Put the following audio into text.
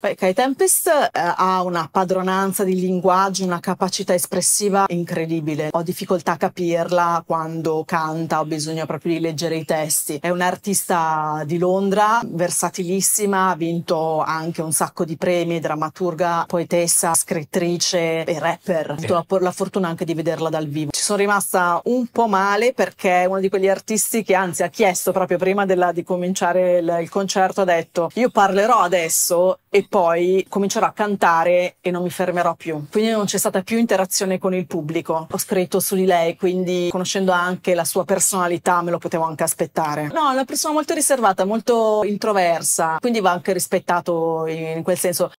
Beh, Kai Tempest eh, ha una padronanza di linguaggio, una capacità espressiva incredibile. Ho difficoltà a capirla quando canta, ho bisogno proprio di leggere i testi. È un'artista di Londra, versatilissima, ha vinto anche un sacco di premi, drammaturga, poetessa, scrittrice e rapper. Ho avuto la fortuna anche di vederla dal vivo. Ci sono rimasta un po' male perché è uno di quegli artisti che anzi ha chiesto proprio prima della, di cominciare il, il concerto, ha detto io parlerò adesso e poi comincerò a cantare e non mi fermerò più. Quindi non c'è stata più interazione con il pubblico. Ho scritto su di lei, quindi conoscendo anche la sua personalità me lo potevo anche aspettare. No, è una persona molto riservata, molto introversa, quindi va anche rispettato in quel senso.